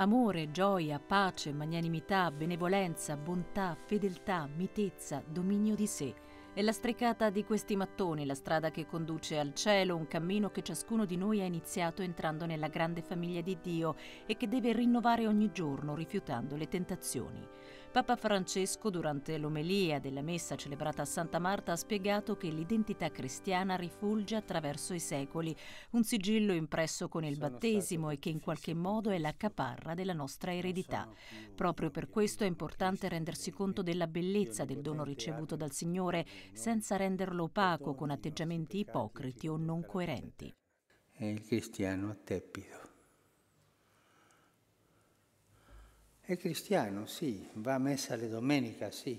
Amore, gioia, pace, magnanimità, benevolenza, bontà, fedeltà, mitezza, dominio di sé è la strecata di questi mattoni, la strada che conduce al cielo, un cammino che ciascuno di noi ha iniziato entrando nella grande famiglia di Dio e che deve rinnovare ogni giorno rifiutando le tentazioni. Papa Francesco durante l'omelia della messa celebrata a Santa Marta ha spiegato che l'identità cristiana rifulge attraverso i secoli, un sigillo impresso con il battesimo e che in qualche modo è la caparra della nostra eredità. Proprio per questo è importante rendersi conto della bellezza del dono ricevuto dal Signore senza renderlo opaco con atteggiamenti ipocriti o non coerenti. È il cristiano tepido. È cristiano, sì, va a messa le domeniche, sì,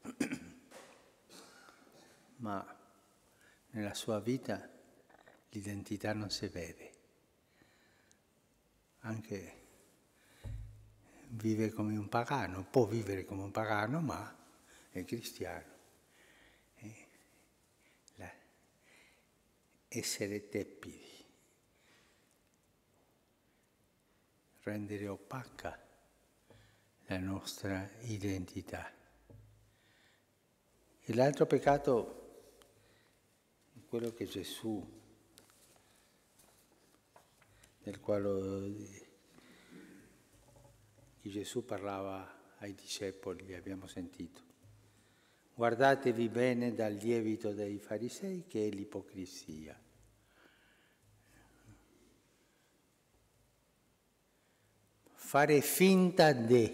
ma nella sua vita l'identità non si vede. Anche vive come un pagano, può vivere come un pagano, ma è cristiano eh, la, essere tepidi, rendere opaca la nostra identità. E l'altro peccato, quello che Gesù, del quale Gesù parlava ai discepoli, abbiamo sentito, Guardatevi bene dal lievito dei farisei che è l'ipocrisia. Fare finta di.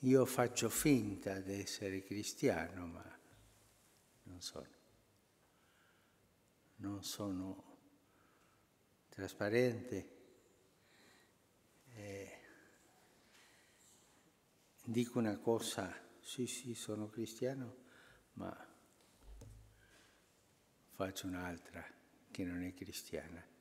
Io faccio finta di essere cristiano, ma non sono. Non sono trasparente. Eh, dico una cosa sì sì sono cristiano, ma faccio un'altra che non è cristiana.